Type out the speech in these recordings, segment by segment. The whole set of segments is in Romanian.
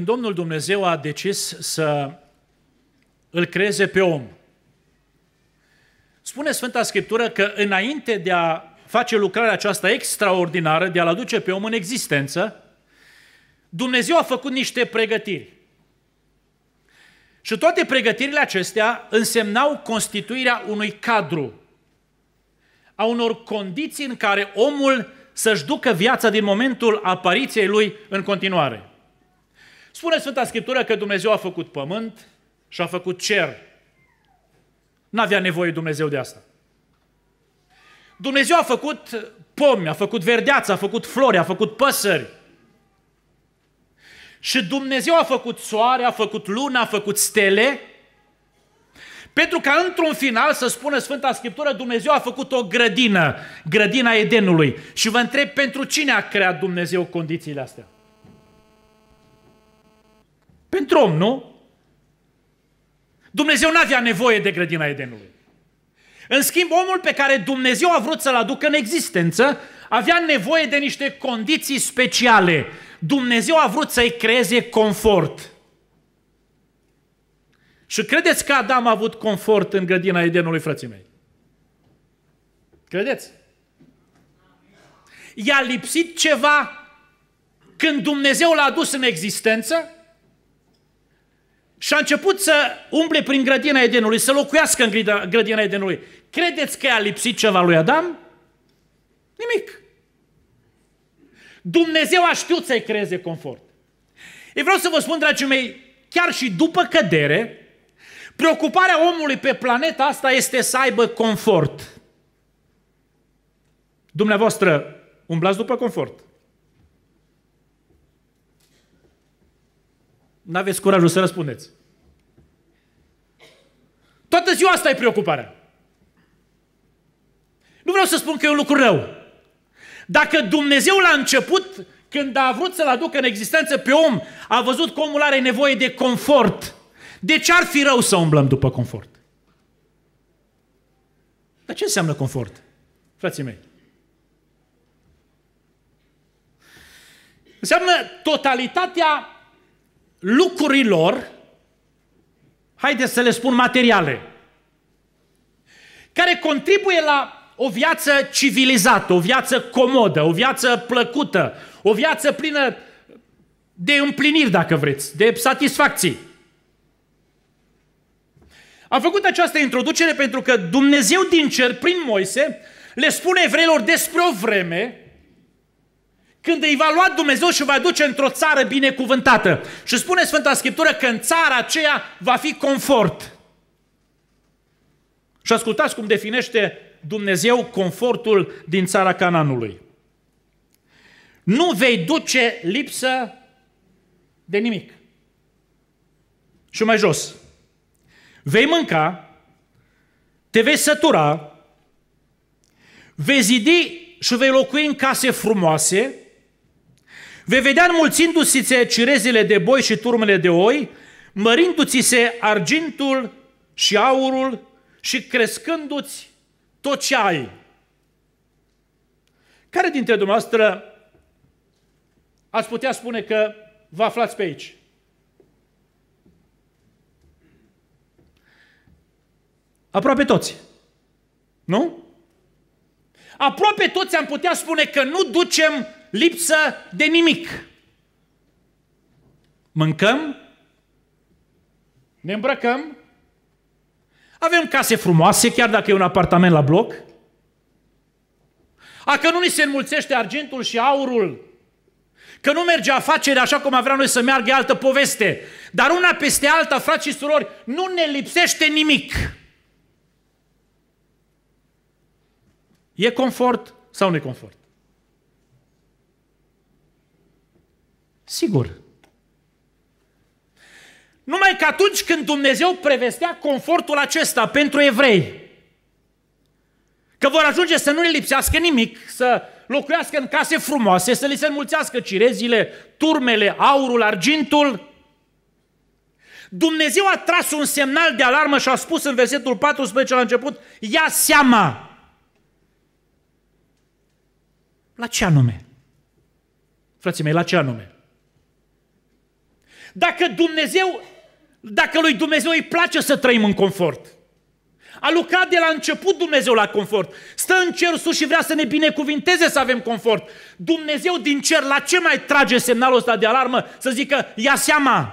Când Domnul Dumnezeu a decis să îl creeze pe om, spune Sfânta Scriptură că înainte de a face lucrarea aceasta extraordinară, de a-l aduce pe om în existență, Dumnezeu a făcut niște pregătiri. Și toate pregătirile acestea însemnau constituirea unui cadru, a unor condiții în care omul să-și ducă viața din momentul apariției lui în continuare. Spune Sfânta Scriptură că Dumnezeu a făcut pământ și a făcut cer. N-avea nevoie Dumnezeu de asta. Dumnezeu a făcut pomi, a făcut verdeață, a făcut flori, a făcut păsări. Și Dumnezeu a făcut soare, a făcut luna, a făcut stele, pentru ca într-un final să spună Sfânta Scriptură, Dumnezeu a făcut o grădină, grădina Edenului. Și vă întreb, pentru cine a creat Dumnezeu condițiile astea? Pentru om, nu? Dumnezeu nu avea nevoie de grădina Edenului. În schimb, omul pe care Dumnezeu a vrut să-l aducă în existență, avea nevoie de niște condiții speciale. Dumnezeu a vrut să-i creeze confort. Și credeți că Adam a avut confort în grădina Edenului, frații mei? Credeți? I-a lipsit ceva când Dumnezeu l-a adus în existență? Și a început să umble prin grădina Edenului, să locuiască în grădina Edenului. Credeți că a lipsit ceva lui Adam? Nimic. Dumnezeu a știut să-i creeze confort. Eu vreau să vă spun, dragii mei, chiar și după cădere, preocuparea omului pe planeta asta este să aibă confort. Dumneavoastră, umblați după confort. n-aveți curajul să răspundeți. Toată ziua asta e preocuparea. Nu vreau să spun că e un lucru rău. Dacă Dumnezeu la început, când a vrut să-l aducă în existență pe om, a văzut că omul are nevoie de confort, de ce ar fi rău să umblăm după confort? Dar ce înseamnă confort, frații mei? Înseamnă totalitatea lucrurilor, haideți să le spun materiale, care contribuie la o viață civilizată, o viață comodă, o viață plăcută, o viață plină de împliniri, dacă vreți, de satisfacții. Am făcut această introducere pentru că Dumnezeu din cer, prin Moise, le spune evreilor despre o vreme când îi va lua Dumnezeu și va duce într-o țară binecuvântată. Și spune Sfânta Scriptură că în țara aceea va fi confort. Și ascultați cum definește Dumnezeu confortul din țara Cananului. Nu vei duce lipsă de nimic. Și mai jos. Vei mânca, te vei sătura, vei zidi și vei locui în case frumoase, Vei vedea înmulțindu-ți se cirezile de boi și turmele de oi, mărindu-ți se argintul și aurul și crescându-ți tot ce ai. Care dintre dumneavoastră ați putea spune că vă aflați pe aici? Aproape toți. Nu? Aproape toți am putea spune că nu ducem lipsă de nimic. Mâncăm, ne îmbrăcăm, avem case frumoase, chiar dacă e un apartament la bloc. A că nu ni se înmulțește argintul și aurul, că nu merge afacerea așa cum vrea noi să meargă, e altă poveste. Dar una peste alta, frați și surori, nu ne lipsește nimic. E confort sau nu confort? Sigur. Numai că atunci când Dumnezeu prevestea confortul acesta pentru evrei, că vor ajunge să nu le lipsească nimic, să locuiască în case frumoase, să li se înmulțească cirezile, turmele, aurul, argintul. Dumnezeu a tras un semnal de alarmă și a spus în versetul 14 la început, ia seama! La ce anume? Frații mei, la ce anume? Dacă Dumnezeu, dacă lui Dumnezeu îi place să trăim în confort, a lucrat de la început Dumnezeu la confort. Stă în cer sus și vrea să ne binecuvinteze să avem confort. Dumnezeu din cer, la ce mai trage semnalul ăsta de alarmă? Să zică, ia seama!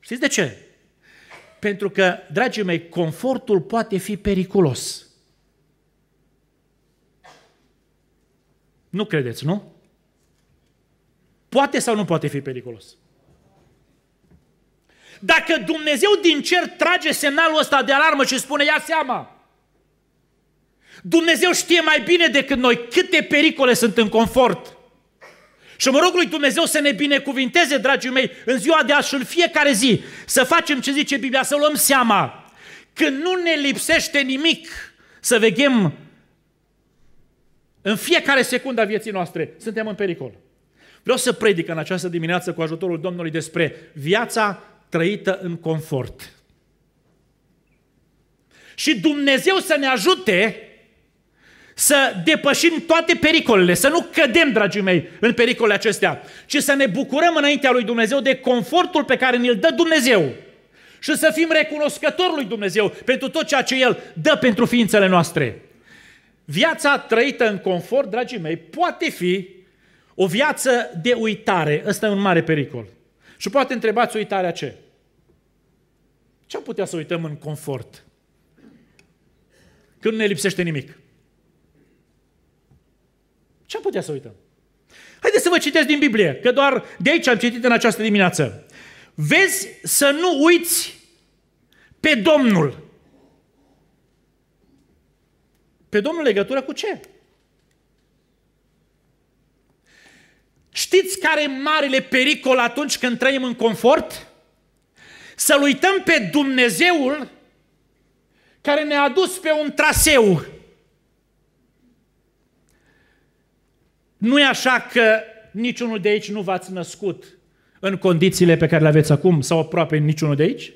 Știți de ce? Pentru că, dragii mei, confortul poate fi periculos. Nu credeți, nu? Poate sau nu poate fi periculos? Dacă Dumnezeu din cer trage semnalul ăsta de alarmă și spune, ia seama, Dumnezeu știe mai bine decât noi câte pericole sunt în confort. Și mă rog lui Dumnezeu să ne binecuvinteze, dragii mei, în ziua de azi și în fiecare zi, să facem ce zice Biblia, să luăm seama că nu ne lipsește nimic să veghem în fiecare secundă a vieții noastre. Suntem în pericol. Vreau să predic în această dimineață cu ajutorul Domnului despre viața trăită în confort. Și Dumnezeu să ne ajute să depășim toate pericolele, să nu cădem, dragii mei, în pericolele acestea, ci să ne bucurăm înaintea lui Dumnezeu de confortul pe care ne-l dă Dumnezeu și să fim recunoscători lui Dumnezeu pentru tot ceea ce El dă pentru ființele noastre. Viața trăită în confort, dragii mei, poate fi o viață de uitare, ăsta e un mare pericol. Și poate întrebați uitarea ce? Ce am putea să uităm în confort? Când nu ne lipsește nimic. Ce am putea să uităm? Haideți să vă citesc din Biblie, că doar de aici am citit în această dimineață. Vezi să nu uiți pe Domnul. Pe Domnul legătură cu ce? Știți care e marele pericol atunci când trăim în confort? Să-L uităm pe Dumnezeul care ne-a adus pe un traseu. nu e așa că niciunul de aici nu v-ați născut în condițiile pe care le aveți acum sau aproape niciunul de aici?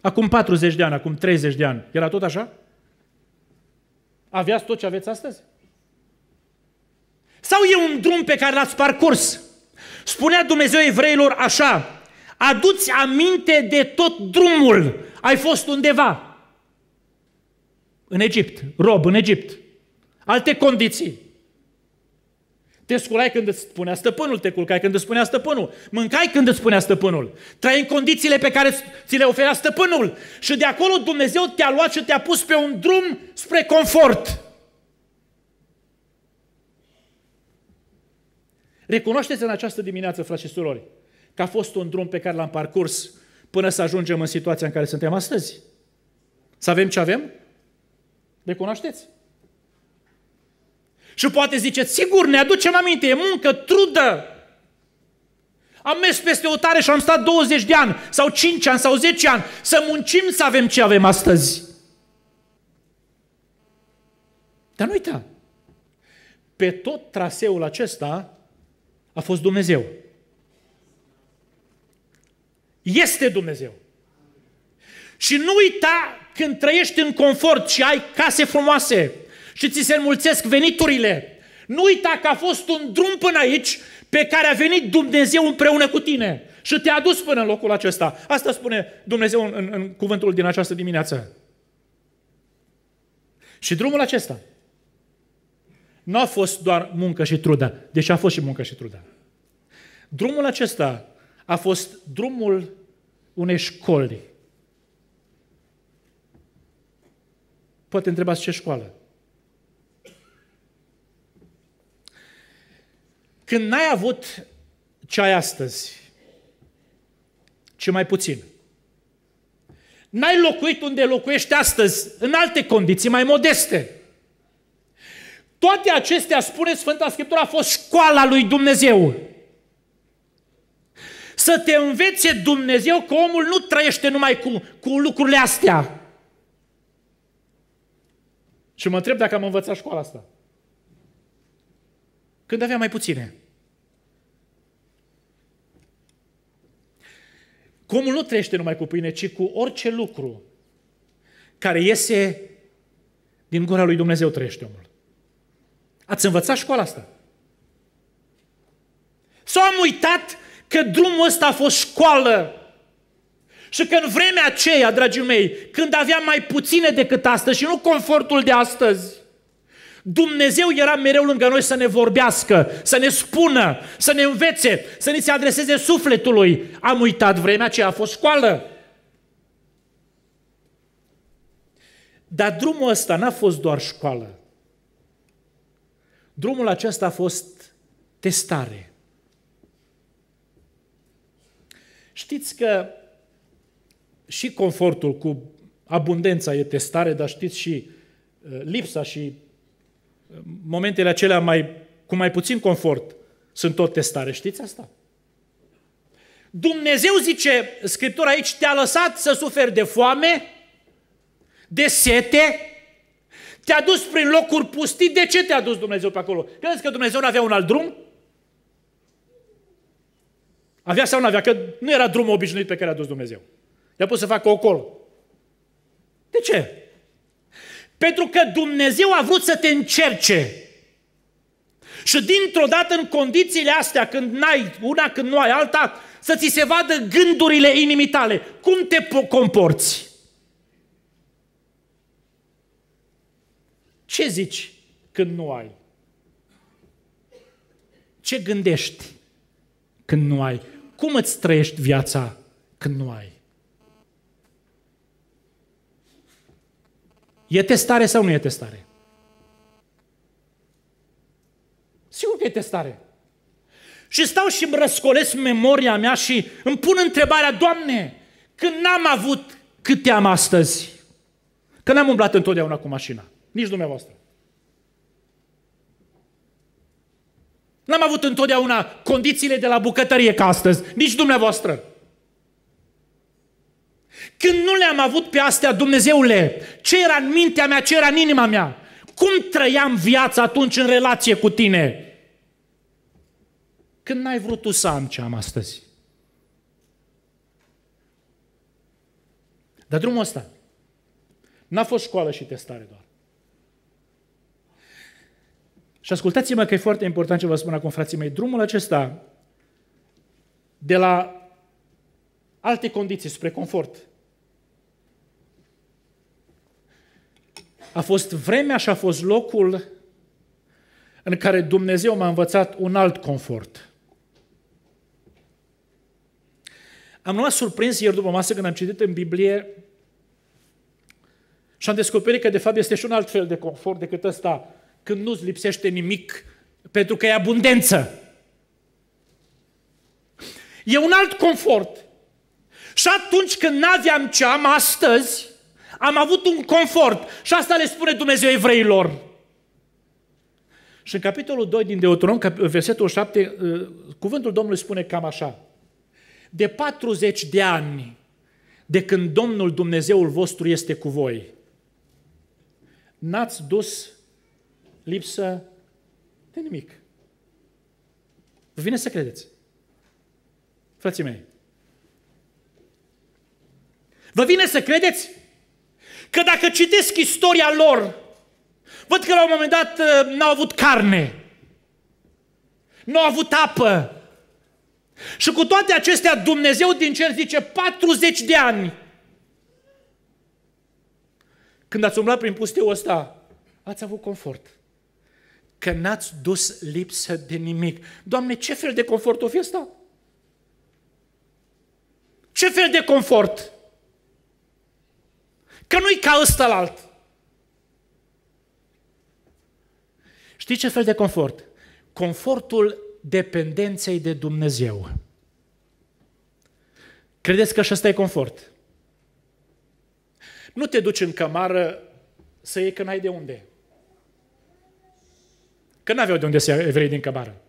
Acum 40 de ani, acum 30 de ani, era tot așa? Aveați tot ce aveți astăzi? Sau e un drum pe care l-ați parcurs? Spunea Dumnezeu evreilor așa, aduți aminte de tot drumul, ai fost undeva. În Egipt, rob în Egipt. Alte condiții. Te sculai când îți spunea stăpânul, te culcai când îți spunea stăpânul, mâncai când îți spunea stăpânul, trăi în condițiile pe care ți le oferea stăpânul. Și de acolo Dumnezeu te-a luat și te-a pus pe un drum spre confort. Recunoașteți în această dimineață, frați și surori, că a fost un drum pe care l-am parcurs până să ajungem în situația în care suntem astăzi. Să avem ce avem? Recunoașteți. Și poate ziceți, sigur, ne aducem aminte, e muncă, trudă. Am mers peste o tare și am stat 20 de ani, sau 5 ani, sau 10 ani, să muncim să avem ce avem astăzi. Dar nu uita, pe tot traseul acesta a fost Dumnezeu. Este Dumnezeu. Și nu uita când trăiești în confort și ai case frumoase și ți se înmulțesc veniturile, nu uita că a fost un drum până aici pe care a venit Dumnezeu împreună cu tine și te-a dus până în locul acesta. Asta spune Dumnezeu în, în, în cuvântul din această dimineață. Și drumul acesta nu a fost doar muncă și trudă, deși a fost și muncă și trudă. Drumul acesta a fost drumul unei școli. Poate întrebați ce școală. Când n-ai avut ce ai astăzi, ce mai puțin, n-ai locuit unde locuiești astăzi, în alte condiții mai modeste, toate acestea, spune Sfânta Scriptură, a fost școala lui Dumnezeu. Să te învețe Dumnezeu că omul nu trăiește numai cu, cu lucrurile astea. Și mă întreb dacă am învățat școala asta. Când aveam mai puține. Că omul nu trăiește numai cu pâine, ci cu orice lucru care iese din gura lui Dumnezeu trăiește omul. Ați învățat școala asta? Sau am uitat că drumul ăsta a fost școală? Și că în vremea aceea, dragii mei, când aveam mai puține decât astăzi și nu confortul de astăzi, Dumnezeu era mereu lângă noi să ne vorbească, să ne spună, să ne învețe, să ne se adreseze sufletului. Am uitat vremea aceea, a fost școală. Dar drumul ăsta n-a fost doar școală. Drumul acesta a fost testare. Știți că și confortul cu abundența e testare, dar știți și uh, lipsa și uh, momentele acelea mai, cu mai puțin confort sunt tot testare. Știți asta? Dumnezeu zice, Scriptura aici, te-a lăsat să suferi de foame, de sete, te-a dus prin locuri pustii. De ce te-a dus Dumnezeu pe acolo? Credeți că Dumnezeu nu avea un alt drum? Avea sau nu avea? Că nu era drumul obișnuit pe care a dus Dumnezeu. I-a pus să facă ocol. De ce? Pentru că Dumnezeu a vrut să te încerce. Și dintr-o dată în condițiile astea, când n-ai una, când nu ai alta, să ți se vadă gândurile inimitale Cum te comporți? Ce zici când nu ai? Ce gândești când nu ai? Cum îți trăiești viața când nu ai? E testare sau nu e testare? Sigur că e testare. Și stau și îmi răscolesc memoria mea și îmi pun întrebarea, Doamne, când n-am avut câte am astăzi? Că n-am umblat întotdeauna cu mașina. Nici dumneavoastră. N-am avut întotdeauna condițiile de la bucătărie ca astăzi. Nici dumneavoastră. Când nu le-am avut pe astea, Dumnezeule, ce era în mintea mea, ce era în inima mea? Cum trăiam viața atunci în relație cu tine? Când n-ai vrut tu să am ce am astăzi. Dar drumul ăsta n-a fost școală și testare doar. Și ascultați-mă că e foarte important ce vă spun acum, frații mei. Drumul acesta de la alte condiții spre confort a fost vremea și a fost locul în care Dumnezeu m-a învățat un alt confort. Am luat surprins ieri după masă când am citit în Biblie și am descoperit că de fapt este și un alt fel de confort decât ăsta când nu-ți lipsește nimic, pentru că e abundență. E un alt confort. Și atunci când n-aveam ce am astăzi, am avut un confort. Și asta le spune Dumnezeu evreilor. Și în capitolul 2 din Deuteronom, versetul 7, uh, cuvântul Domnului spune cam așa. De 40 de ani de când Domnul Dumnezeul vostru este cu voi, n-ați dus lipsă de nimic. Vă vine să credeți. Frații mei, vă vine să credeți că dacă citesc istoria lor, văd că la un moment dat uh, n-au avut carne, n-au avut apă. Și cu toate acestea, Dumnezeu din cer zice 40 de ani. Când ați umblat prin pustiul ăsta, ați avut confort că n-ați dus lipsă de nimic. Doamne, ce fel de confort o fi asta? Ce fel de confort? Că nu-i ca alt. Știi ce fel de confort? Confortul dependenței de Dumnezeu. Credeți că și ăsta e confort? Nu te duci în cămară să iei că n-ai de unde. Că nu aveau de unde să ia evrei din cabară,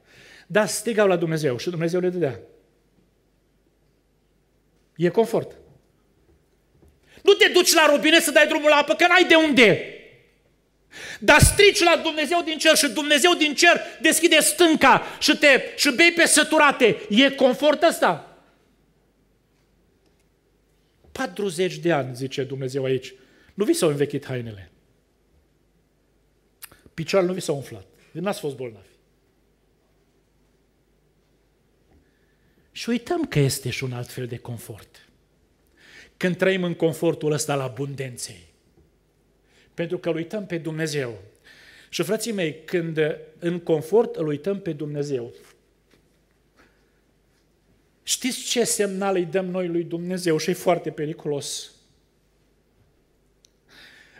Dar strigau la Dumnezeu și Dumnezeu le dădea. E confort. Nu te duci la robinet să dai drumul la apă, că n-ai de unde. Dar strici la Dumnezeu din cer și Dumnezeu din cer deschide stânca și, te, și bei pe săturate. E confort ăsta? 40 de ani, zice Dumnezeu aici, nu vi s-au învechit hainele. Picioarele nu vi s-au umflat n-ați fost bolnavi. Și uităm că este și un alt fel de confort. Când trăim în confortul ăsta al abundenței. Pentru că îl uităm pe Dumnezeu. Și frații mei, când în confort îl uităm pe Dumnezeu, știți ce semnal îi dăm noi lui Dumnezeu și e foarte periculos.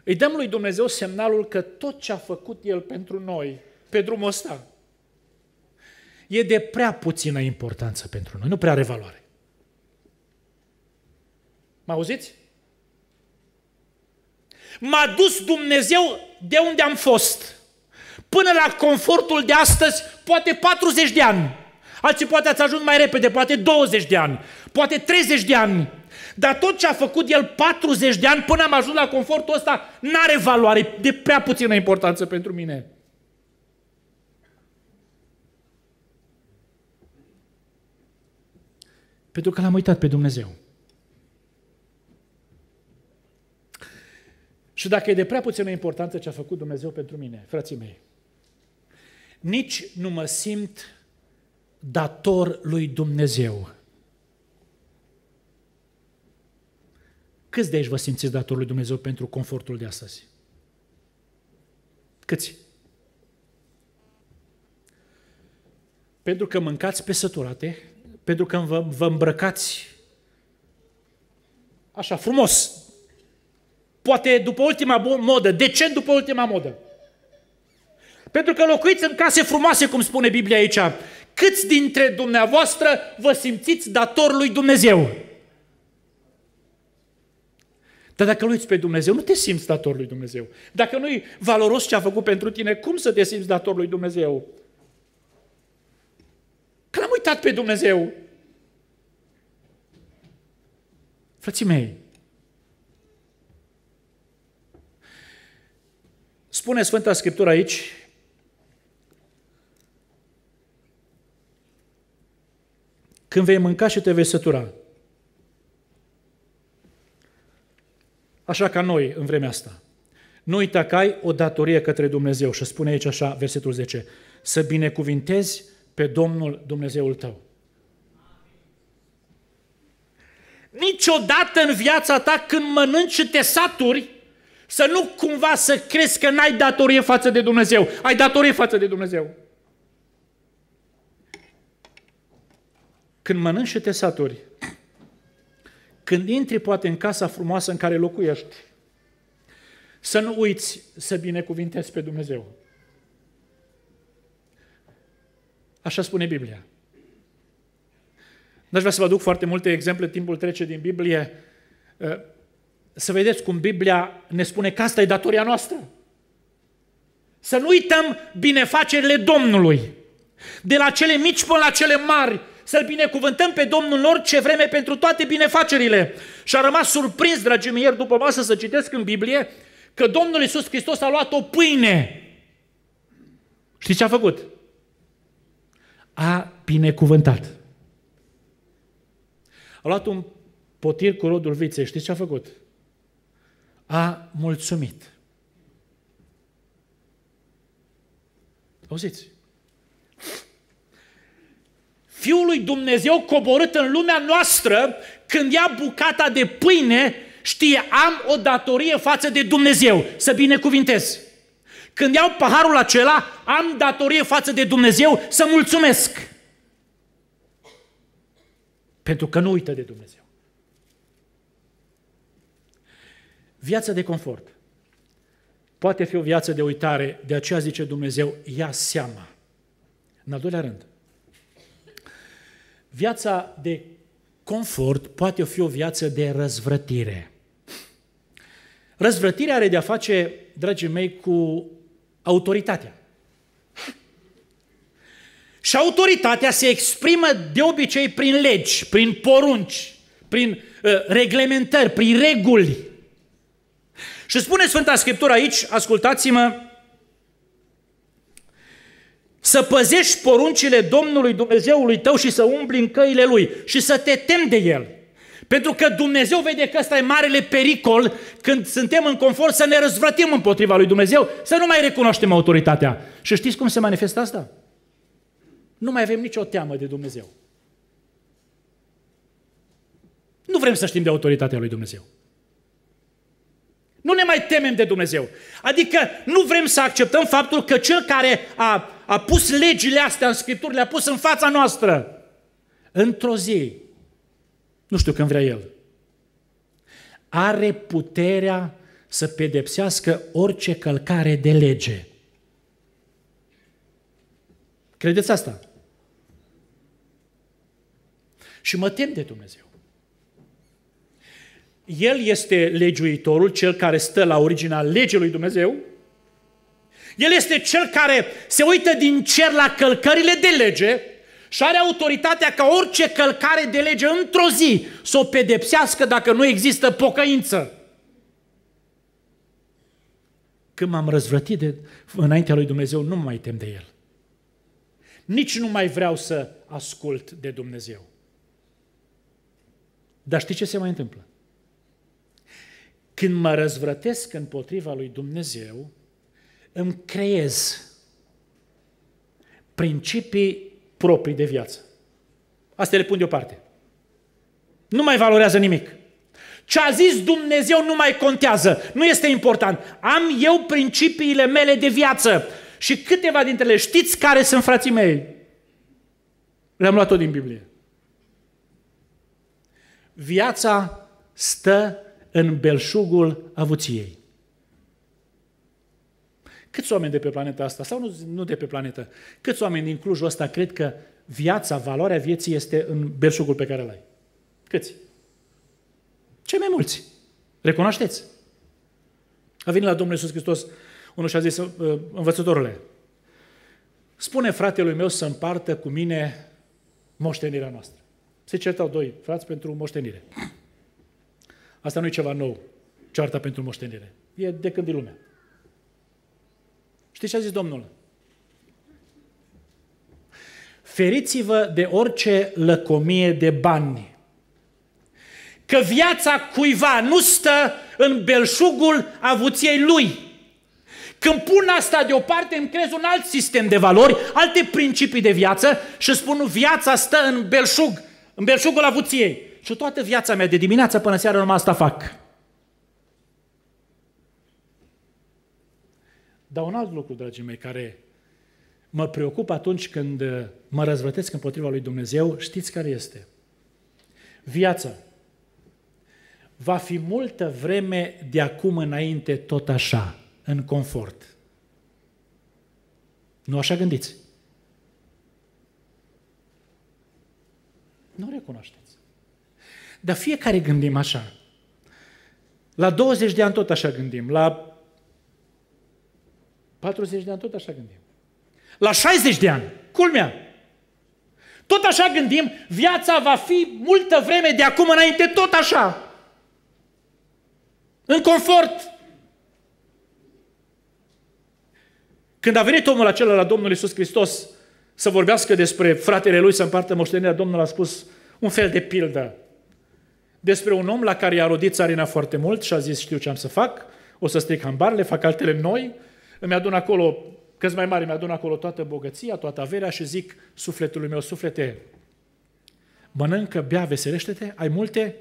Îi dăm lui Dumnezeu semnalul că tot ce a făcut El pentru noi pe drumul ăsta. E de prea puțină importanță pentru noi, nu prea are valoare. Mă auziți? M-a dus Dumnezeu de unde am fost. Până la confortul de astăzi, poate 40 de ani. Alții poate ați ajuns mai repede, poate 20 de ani, poate 30 de ani. Dar tot ce a făcut el 40 de ani până am ajuns la confortul ăsta, n-are valoare, de prea puțină importanță pentru mine. Pentru că l-am uitat pe Dumnezeu. Și dacă e de prea puțină importanță ce a făcut Dumnezeu pentru mine, frații mei, nici nu mă simt dator lui Dumnezeu. Câți de aici vă simțiți dator lui Dumnezeu pentru confortul de astăzi? Câți? Pentru că mâncați pe săturate, pentru că vă, vă îmbrăcați așa frumos. Poate după ultima modă, De ce după ultima modă. Pentru că locuiți în case frumoase, cum spune Biblia aici. Câți dintre dumneavoastră vă simțiți dator lui Dumnezeu? Dar dacă nu pe Dumnezeu, nu te simți dator lui Dumnezeu. Dacă nu-i valoros ce a făcut pentru tine, cum să te simți dator lui Dumnezeu? Că l-am uitat pe Dumnezeu. Frății mei, spune Sfânta Scriptură aici, când vei mânca și te vei sătura. Așa ca noi în vremea asta. Nu uita că ai o datorie către Dumnezeu și spune aici așa, versetul 10, să binecuvintezi pe Domnul Dumnezeul tău. Niciodată în viața ta când mănânci și te saturi, să nu cumva să crezi că n-ai datorie față de Dumnezeu. Ai datorie față de Dumnezeu. Când mănânci și te saturi, când intri poate în casa frumoasă în care locuiești, să nu uiți să binecuvintezi pe Dumnezeu. Așa spune Biblia. N-aș vrea să vă aduc foarte multe exemple, timpul trece din Biblie. Uh, să vedeți cum Biblia ne spune că asta e datoria noastră. Să nu uităm binefacerile Domnului. De la cele mici până la cele mari, să-L binecuvântăm pe Domnul lor orice vreme pentru toate binefacerile. Și a rămas surprins, dragii mei, ieri după masă să citesc în Biblie că Domnul Iisus Hristos a luat o pâine. Știți ce a făcut? A binecuvântat. A luat un potir cu rodul viței. Știți ce a făcut? A mulțumit. Auziți? Fiul lui Dumnezeu coborât în lumea noastră, când ia bucata de pâine, știe, am o datorie față de Dumnezeu, să binecuvintez. Când iau paharul acela, am datorie față de Dumnezeu să mulțumesc. Pentru că nu uită de Dumnezeu. Viața de confort poate fi o viață de uitare, de aceea zice Dumnezeu, ia seama. În al doilea rând, viața de confort poate fi o viață de răzvrătire. Răzvrătirea are de-a face, dragii mei, cu autoritatea. Și autoritatea se exprimă de obicei prin legi, prin porunci, prin uh, reglementări, prin reguli. Și spune Sfânta Scriptură aici, ascultați-mă, să păzești poruncile Domnului Dumnezeului tău și să umbli în căile Lui și să te temi de El. Pentru că Dumnezeu vede că ăsta e marele pericol când suntem în confort să ne răzvrătim împotriva lui Dumnezeu, să nu mai recunoaștem autoritatea. Și știți cum se manifestă asta? Nu mai avem nicio teamă de Dumnezeu. Nu vrem să știm de autoritatea lui Dumnezeu. Nu ne mai temem de Dumnezeu. Adică nu vrem să acceptăm faptul că cel care a, a pus legile astea în Scripturi, le-a pus în fața noastră, într-o zi, nu știu când vrea El, are puterea să pedepsească orice călcare de lege. Credeți asta? Și mă tem de Dumnezeu. El este legiuitorul, cel care stă la originea legii lui Dumnezeu. El este cel care se uită din cer la călcările de lege și are autoritatea ca orice călcare de lege într-o zi să o pedepsească dacă nu există pocăință. Când m-am răzvrătit de, înaintea lui Dumnezeu, nu mă mai tem de El. Nici nu mai vreau să ascult de Dumnezeu. Dar știi ce se mai întâmplă? Când mă răzvrătesc împotriva lui Dumnezeu, îmi creez principii proprii de viață. Asta le pun deoparte. Nu mai valorează nimic. Ce a zis Dumnezeu nu mai contează, nu este important. Am eu principiile mele de viață și câteva dintre ele știți care sunt frații mei. Le-am luat tot din Biblie viața stă în belșugul avuției. Câți oameni de pe planeta asta, sau nu, nu de pe planetă, câți oameni din Clujul ăsta cred că viața, valoarea vieții este în belșugul pe care îl ai? Câți? Cei mai mulți. Recunoașteți. A venit la Domnul Iisus Hristos unul și a zis, uh, învățătorule, spune fratelui meu să împartă cu mine moștenirea noastră. Se certau doi frați pentru moștenire. Asta nu e ceva nou, cearta pentru moștenire. E de când e lumea. Știți ce a zis Domnul? Feriți-vă de orice lăcomie de bani. Că viața cuiva nu stă în belșugul avuției lui. Când pun asta deoparte, îmi crez un alt sistem de valori, alte principii de viață și spun viața stă în belșug în belșugul avuției. Și toată viața mea, de dimineață până seara, numai asta fac. Dar un alt lucru, dragii mei, care mă preocupă atunci când uh, mă răzvătesc împotriva lui Dumnezeu, știți care este? Viața va fi multă vreme de acum înainte tot așa, în confort. Nu așa gândiți. Nu recunoașteți. Dar fiecare gândim așa. La 20 de ani tot așa gândim, la 40 de ani tot așa gândim. La 60 de ani, culmea, tot așa gândim, viața va fi multă vreme de acum înainte tot așa. În confort. Când a venit omul acela la Domnul Isus Hristos, să vorbească despre fratele lui să împartă moștenirea, Domnul a spus un fel de pildă despre un om la care i-a rodit țarina foarte mult și a zis știu ce am să fac, o să stric hambarele, fac altele noi, îmi adun acolo, câți mai mari, îmi adun acolo toată bogăția, toată averea și zic sufletului meu, suflete, mănâncă, bea, veselește-te, ai multe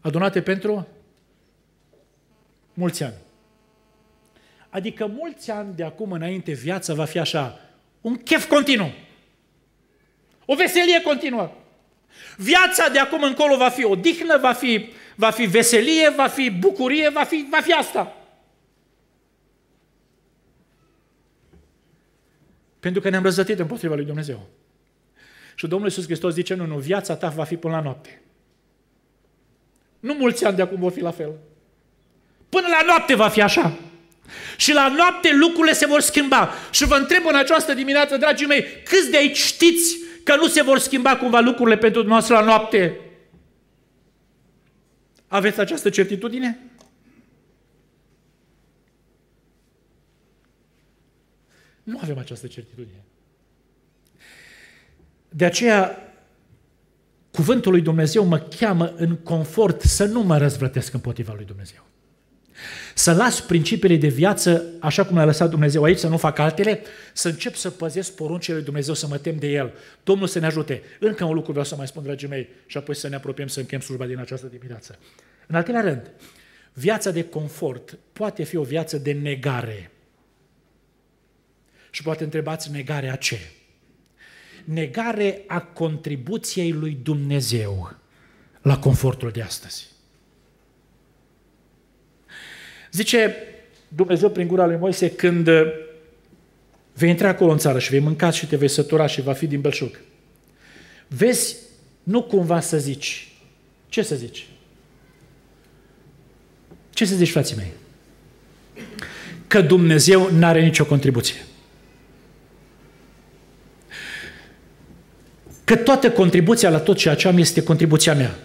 adunate pentru mulți ani. Adică mulți ani de acum înainte viața va fi așa, un chef continuu. O veselie continuă. Viața de acum încolo va fi odihnă, va fi, va fi veselie, va fi bucurie, va fi, va fi asta. Pentru că ne-am răzătit împotriva lui Dumnezeu. Și Domnul Iisus Hristos zice, nu, nu, viața ta va fi până la noapte. Nu mulți ani de acum vor fi la fel. Până la noapte va fi așa. Și la noapte lucrurile se vor schimba. Și vă întreb în această dimineață, dragii mei, câți de aici știți că nu se vor schimba cumva lucrurile pentru dumneavoastră la noapte? Aveți această certitudine? Nu avem această certitudine. De aceea, cuvântul lui Dumnezeu mă cheamă în confort să nu mă răzvrătesc împotriva lui Dumnezeu. Să las principiile de viață așa cum le-a lăsat Dumnezeu aici, să nu fac altele, să încep să păzesc poruncile lui Dumnezeu, să mă tem de El. Domnul să ne ajute. Încă un lucru vreau să mai spun, dragii mei, și apoi să ne apropiem să închem slujba din această dimineață. În al treilea rând, viața de confort poate fi o viață de negare. Și poate întrebați negarea ce? Negare a contribuției lui Dumnezeu la confortul de astăzi. Zice Dumnezeu prin gura lui Moise, când uh, vei intra acolo în țară și vei mânca și te vei sătura și va fi din belșug, vezi nu cumva să zici. Ce să zici? Ce să zici, frații mei? Că Dumnezeu nu are nicio contribuție. Că toată contribuția la tot ceea ce am este contribuția mea.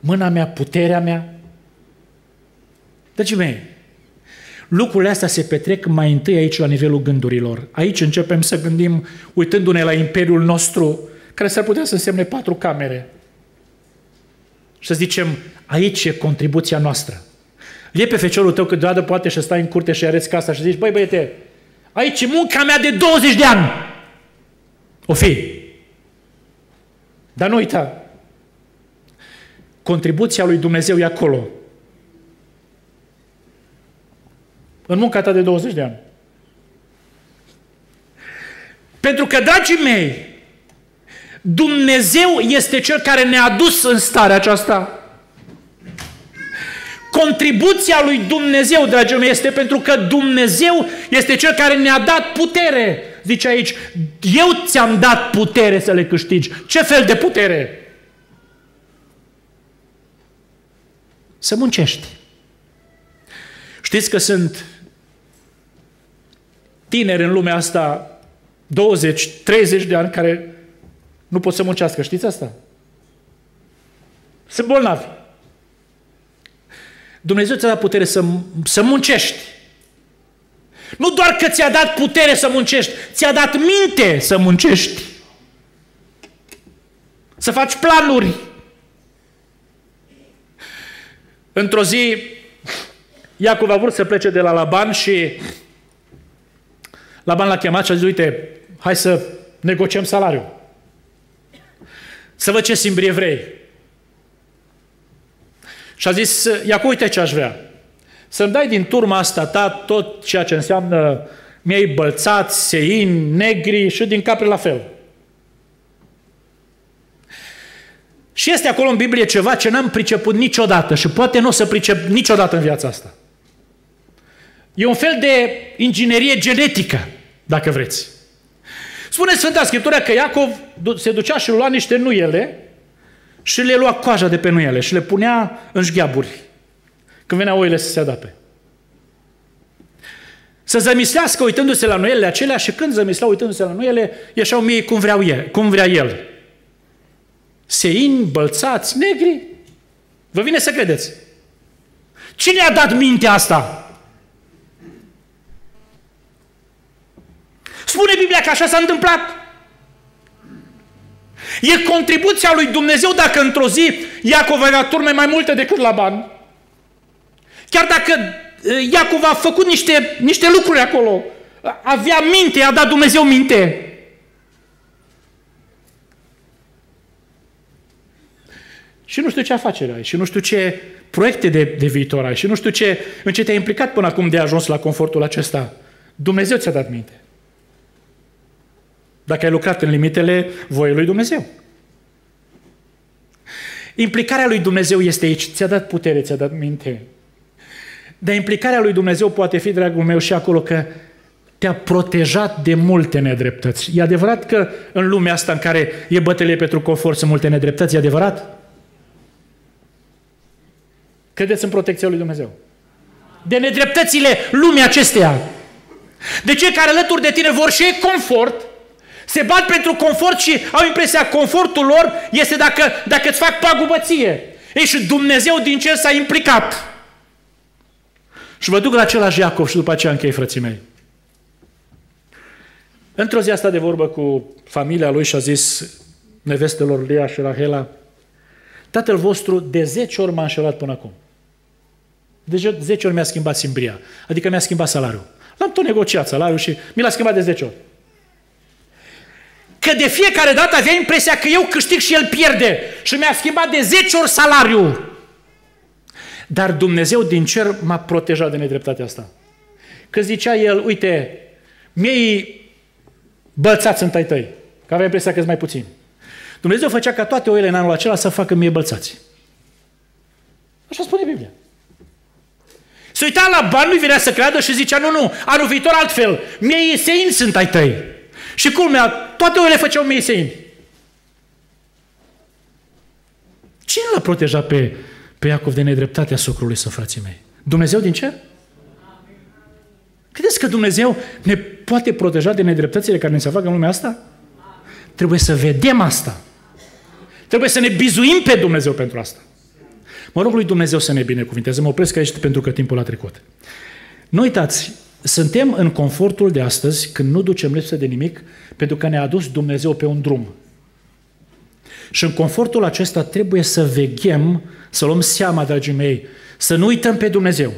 Mâna mea, puterea mea, Dragii mei, lucrurile astea se petrec mai întâi aici la nivelul gândurilor. Aici începem să gândim, uitându-ne la imperiul nostru, care s-ar putea să însemne patru camere. Și să zicem, aici e contribuția noastră. E pe feciorul tău câteodată poate și stai în curte și areți casa și zici, băi băiete, aici e munca mea de 20 de ani. O fi. Dar nu uita, contribuția lui Dumnezeu e acolo. în munca ta de 20 de ani. Pentru că, dragii mei, Dumnezeu este Cel care ne-a dus în starea aceasta. Contribuția lui Dumnezeu, dragii mei, este pentru că Dumnezeu este Cel care ne-a dat putere. Zice aici, eu ți-am dat putere să le câștigi. Ce fel de putere? Să muncești. Știți că sunt tineri în lumea asta, 20, 30 de ani, care nu pot să muncească. Știți asta? Sunt bolnavi. Dumnezeu ți-a dat putere să, să muncești. Nu doar că ți-a dat putere să muncești, ți-a dat minte să muncești. Să faci planuri. Într-o zi, Iacov a vrut să plece de la Laban și Laban l-a chemat și a zis, uite, hai să negociem salariul. Să văd ce simbri evrei. Și a zis, ia uite ce aș vrea. Să-mi dai din turma asta ta tot ceea ce înseamnă miei bălțați, sein, negri și din capre la fel. Și este acolo în Biblie ceva ce n-am priceput niciodată și poate nu o să pricep niciodată în viața asta. E un fel de inginerie genetică, dacă vreți. Spune Sfânta Scriptură că Iacov se ducea și lua niște nuiele și le lua coaja de pe nuiele și le punea în șgheaburi când venea oile să se adape. Să zămislească uitându-se la nuielele acelea și când zămisleau uitându-se la nuiele, ieșeau mie cum, vreau el, cum vrea el. Seini, bălțați, negri. Vă vine să credeți. Cine a dat mintea asta? Spune Biblia că așa s-a întâmplat. E contribuția lui Dumnezeu dacă într-o zi Iacov avea turme mai multe decât la bani. Chiar dacă Iacov a făcut niște, niște lucruri acolo, avea minte, i-a dat Dumnezeu minte. Și nu știu ce afacere ai, și nu știu ce proiecte de, de viitor ai, și nu știu ce, în ce te-ai implicat până acum de a ajuns la confortul acesta. Dumnezeu ți-a dat minte. Dacă ai lucrat în limitele voiei lui Dumnezeu. Implicarea lui Dumnezeu este aici. Ți-a dat putere, ți-a dat minte. Dar implicarea lui Dumnezeu poate fi, dragul meu, și acolo că te-a protejat de multe nedreptăți. E adevărat că în lumea asta în care e bătălie pentru confort sunt multe nedreptăți, e adevărat? Credeți în protecția lui Dumnezeu. De nedreptățile lumii acesteia. De cei care alături de tine vor și ei confort, se bat pentru confort și au impresia confortul lor este dacă, dacă îți fac pagubăție. Ei, și Dumnezeu din cer s-a implicat. Și vă duc la același Iacov și după aceea închei, frății mei. Într-o zi asta de vorbă cu familia lui și a zis nevestelor Lea și Rahela, tatăl vostru de 10 ori m-a înșelat până acum. De 10 ori mi-a schimbat simbria, adică mi-a schimbat salariul. L-am tot negociat salariul și mi l-a schimbat de 10 ori că de fiecare dată avea impresia că eu câștig și el pierde și mi-a schimbat de 10 ori salariul. Dar Dumnezeu din cer m-a protejat de nedreptatea asta. Că zicea el, uite, miei bălțați sunt ai tăi, că avea impresia că mai puțin. Dumnezeu făcea ca toate oile în anul acela să facă mie bălțați. Așa spune Biblia. Se uita la bani, nu venea să creadă și zicea, nu, nu, anul viitor altfel, miei seini sunt ai tăi. Și culmea, toate ele făceau meseini. Cine l-a protejat pe, pe Iacov de nedreptatea socrului sau frații mei? Dumnezeu din ce? Credeți că Dumnezeu ne poate proteja de nedreptățile care ne se fac în lumea asta? Trebuie să vedem asta. Trebuie să ne bizuim pe Dumnezeu pentru asta. Mă rog lui Dumnezeu să ne binecuvinteze. Mă opresc aici pentru că timpul a trecut. Nu uitați, suntem în confortul de astăzi când nu ducem lipsă de nimic pentru că ne-a adus Dumnezeu pe un drum. Și în confortul acesta trebuie să veghem, să luăm seama, dragii mei, să nu uităm pe Dumnezeu.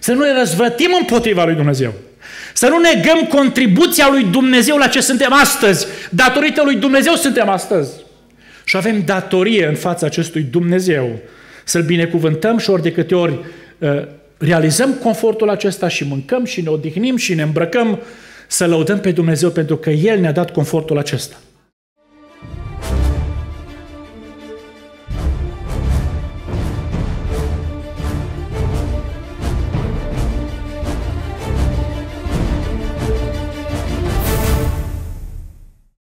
Să nu ne răzvătim împotriva lui Dumnezeu. Să nu negăm contribuția lui Dumnezeu la ce suntem astăzi. Datorită lui Dumnezeu suntem astăzi. Și avem datorie în fața acestui Dumnezeu să-L binecuvântăm și ori de câte ori uh, realizăm confortul acesta și mâncăm și ne odihnim și ne îmbrăcăm să lăudăm pe Dumnezeu pentru că El ne-a dat confortul acesta.